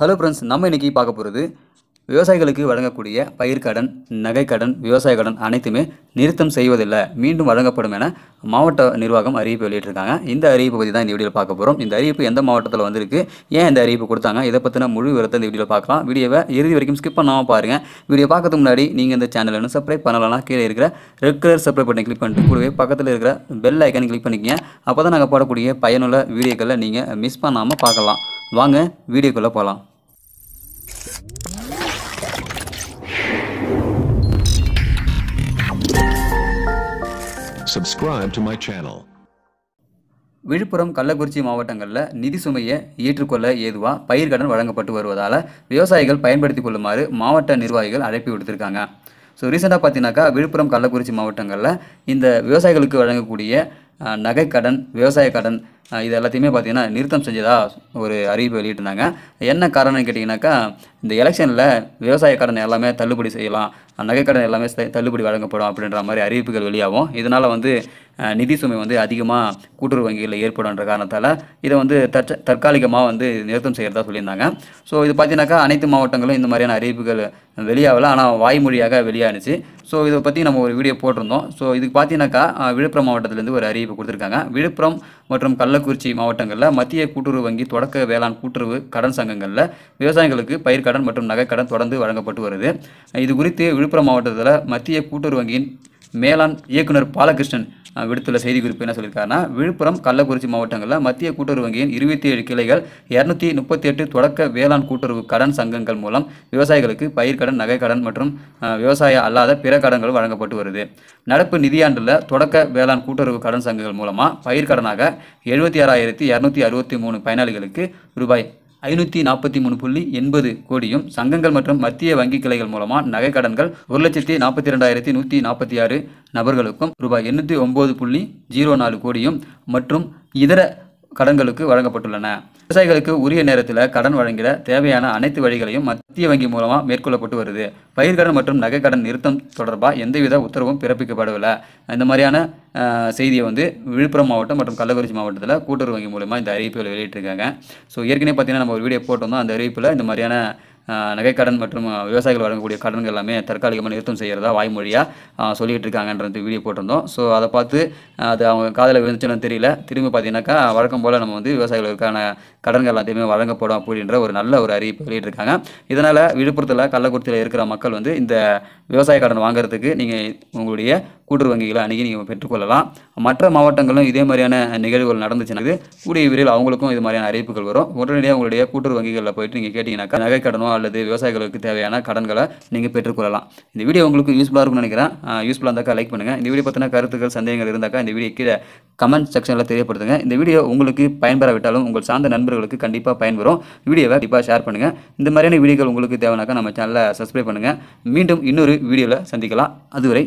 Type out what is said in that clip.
hello friends நம்ம இன்றைக்கி பார்க்க போகிறது விவசாயிகளுக்கு வழங்கக்கூடிய பயிர்க்கடன் நகைக்கடன் விவசாய கடன் அனைத்துமே நிறுத்தம் செய்வதில்லை மீண்டும் வழங்கப்படும் என மாவட்ட நிர்வாகம் அறிவிப்பு வெளியிட்டிருக்காங்க இந்த அறிவிப்பு பற்றி தான் இந்த வீடியோவில் பார்க்க போகிறோம் இந்த அறிவிப்பு எந்த மாவட்டத்தில் வந்திருக்கு ஏன் இந்த அறிவிப்பு கொடுத்தாங்க இதை பற்றின முழு விவரத்தை இந்த வீடியோவில் பார்க்கலாம் வீடியோவை இறுதி வரைக்கும் ஸ்கிப் பண்ணாமல் பாருங்கள் வீடியோ பார்க்கறதுக்கு முன்னாடி நீங்கள் இந்த சேனலில் இன்னும் சப்ரைப் பண்ணலாம் கீழே இருக்கிற ரெட் கலர் சப்ஸ்கிரைப் பட்டனை கிளிக் பண்ணிட்டு கூடவே பக்கத்தில் இருக்கிற பெல் ஐக்கானு கிளிக் பண்ணிக்கங்க அப்போ தான் நாங்கள் போடக்கூடிய பயனுள்ள வீடியோக்களை நீங்கள் மிஸ் பண்ணாமல் பார்க்கலாம் வாங்க வீடியோக்குள்ளே போகலாம் subscribe to my channel Villupuram Kallakurichi மாவட்டங்களில் நிதி சுமையை ஏற்றுக்கொள்ள ஏதுவாக பயிர்கடன் வழங்கப்பட்டு வருவதால் விவசாயிகள் பயன்படுத்தி கொள்ளுமாறு மாவட்ட நிர்வாகிகள் அழைப்பு விடுத்திருக்காங்க ஸோ ரீசெண்டாக பார்த்தீங்கன்னாக்கா விழுப்புரம் கள்ளக்குறிச்சி மாவட்டங்களில் இந்த விவசாயிகளுக்கு வழங்கக்கூடிய நகைக்கடன் விவசாய கடன் இது எல்லாத்தையுமே பார்த்தீங்கன்னா நிறுத்தம் செஞ்சதாக ஒரு அறிவிப்பு வெளியிட்டிருந்தாங்க என்ன காரணம்னு கேட்டிங்கனாக்கா இந்த எலெக்ஷனில் விவசாய கடன் எல்லாமே தள்ளுபடி செய்யலாம் நகைக்கடன் எல்லாமே தள்ளுபடி வழங்கப்படும் அப்படின்ற மாதிரி அறிவிப்புகள் வெளியாகும் இதனால் வந்து நிதி சுமை வந்து அதிகமாக கூட்டுறவு வங்கிகளில் ஏற்படுன்ற காரணத்தால் இதை வந்து தற்ச தற்காலிகமாக வந்து நிறுத்தம் செய்கிறதா சொல்லியிருந்தாங்க ஸோ இது பார்த்தீங்கன்னாக்கா அனைத்து மாவட்டங்களும் இந்த மாதிரியான அறிவிப்புகள் வெளியாகலை ஆனால் வாய்மொழியாக வெளியாகிச்சு ஸோ இதை பற்றி நம்ம ஒரு வீடியோ போட்டிருந்தோம் ஸோ இதுக்கு பார்த்தீங்கன்னாக்கா விழுப்புரம் மாவட்டத்திலேருந்து ஒரு அறிவிப்பு கொடுத்துருக்காங்க விழுப்புரம் மற்றும் கள்ளக்குறிச்சி மாவட்டங்களில் மத்திய கூட்டுறவு வங்கி தொடக்க வேளாண் கூட்டுறவு கடன் சங்கங்களில் விவசாயிகளுக்கு பயிர்க்கடன் மற்றும் நகைக்கடன் தொடர்ந்து வழங்கப்பட்டு வருது இது குறித்து விழுப்புரம் மாவட்டத்தில் மத்திய கூட்டுறவு வங்கியின் மேலாண் இயக்குனர் பாலகிருஷ்ணன் விடுத்துள்ள குறிப்பு என்ன சொல்லியிருக்காருனா விழுப்புரம் கள்ளக்குறிச்சி மாவட்டங்களில் மத்திய கூட்டுறவு வங்கியின் இருபத்தி ஏழு கிளைகள் இரநூத்தி முப்பத்தி எட்டு தொடக்க வேளாண் கூட்டுறவு கடன் சங்கங்கள் மூலம் விவசாயிகளுக்கு பயிர்க்கடன் நகைக்கடன் மற்றும் விவசாய அல்லாத பிற கடன்கள் வழங்கப்பட்டு வருது நடப்பு நிதியாண்டில் தொடக்க வேளாண் கூட்டுறவு கடன் சங்கங்கள் மூலமாக பயிர்க்கடனாக எழுபத்தி ஆறாயிரத்தி இரநூத்தி அறுபத்தி மூணு பயனாளிகளுக்கு ரூபாய் ஐநூற்றி நாற்பத்தி மூணு புள்ளி எண்பது கோடியும் சங்கங்கள் மற்றும் மத்திய வங்கிக் கிளைகள் மூலமாக நகை கடன்கள் ஒரு லட்சத்தி நாற்பத்தி ரெண்டாயிரத்தி நூற்றி நாற்பத்தி ஆறு நபர்களுக்கும் ரூபாய் எண்ணூற்றி ஒம்பது புள்ளி ஜீரோ நாலு கோடியும் மற்றும் இதர கடன்களுக்கு வழங்கப்பட்டுள்ளன விவசாயிகளுக்கு உரிய நேரத்தில் கடன் வழங்கிட தேவையான அனைத்து வழிகளையும் மத்திய வங்கி மூலமாக மேற்கொள்ளப்பட்டு வருது பயிர்கடன் மற்றும் நகை கடன் நிறுத்தம் தொடர்பாக எந்தவித உத்தரவும் பிறப்பிக்கப்படவில்லை இந்த மாதிரியான செய்தியை வந்து விழுப்புரம் மாவட்டம் மற்றும் கள்ளக்குறிச்சி மாவட்டத்தில் கூட்டுறவு வங்கி மூலமாக இந்த அறிவிப்புகள் வெளியிட்டிருக்காங்க ஸோ ஏற்கனவே பார்த்தீங்கன்னா நம்ம ஒரு வீடியோ போட்டோம்னா அந்த அறிவிப்பில் இந்த மாதிரியான நகைக்கடன் மற்றும் விவசாயிகள் வழங்கக்கூடிய கடன்கள் எல்லாமே தற்காலிகமாக நிறுத்தம் செய்கிறதா வாய்மொழியாக சொல்லிக்கிட்டு இருக்காங்கன்றது வீடியோ போட்டிருந்தோம் ஸோ அதை பார்த்து அது அவங்க காதில் விழுந்துச்சுன்னு தெரியல திரும்பி பார்த்தீங்கன்னாக்கா வழக்கம் போல் நம்ம வந்து விவசாயிகளுக்கான கடன்கள் எல்லாத்தையுமே வழங்கப்படும் அப்படின்ற ஒரு நல்ல ஒரு அறிவிப்பு வெளியிட்டிருக்காங்க இதனால் விழுப்புரத்தில் கள்ளக்குறிச்சியில் இருக்கிற மக்கள் வந்து இந்த விவசாய கடன் வாங்குறதுக்கு நீங்கள் உங்களுடைய கூட்டுறவு வங்கிகளை அணுகி நீங்கள் பெற்றுக்கொள்ளலாம் மற்ற மாவட்டங்களும் இதே மாதிரியான நிகழ்வுகள் நடந்துச்சுன்னா கூடிய விரைவில் அவங்களுக்கும் இது மாதிரியான அறிவிப்புகள் வரும் உடனடியாக உங்களுடைய கூட்டுறவு வங்கிகளில் போயிட்டு நீங்கள் கேட்டிங்கனாக்கா நகை கடனோ அல்லது விவசாயிகளுக்கு தேவையான கடன்களை நீங்கள் பெற்றுக்கொள்ளலாம் இந்த வீடியோ உங்களுக்கு யூஸ்ஃபுல்லாக இருக்கும்னு நினைக்கிறேன் யூஸ்ஃபுல்லாக இருந்தாக்கா லைக் பண்ணுங்கள் இந்த வீடியோ பற்றின கருத்துக்கள் சந்தேகங்கள் இருந்தாக்கா இந்த வீடியோ கீழே கமெண்ட் செக்ஷனில் தெரியப்படுத்துங்க இந்த வீடியோ உங்களுக்கு பயன்பெறாவிட்டாலும் உங்கள் சார்ந்த நண்பர்களுக்கு கண்டிப்பாக பயன்பெறும் வீடியோவை கண்டிப்பாக ஷேர் பண்ணுங்கள் இந்த மாதிரியான வீடியோக்கள் உங்களுக்கு தேவைனாக்கா நம்ம சேனலை சப்ஸ்கிரைப் பண்ணுங்கள் மீண்டும் இன்னொரு வீடியோவில் சந்திக்கலாம் அதுவரை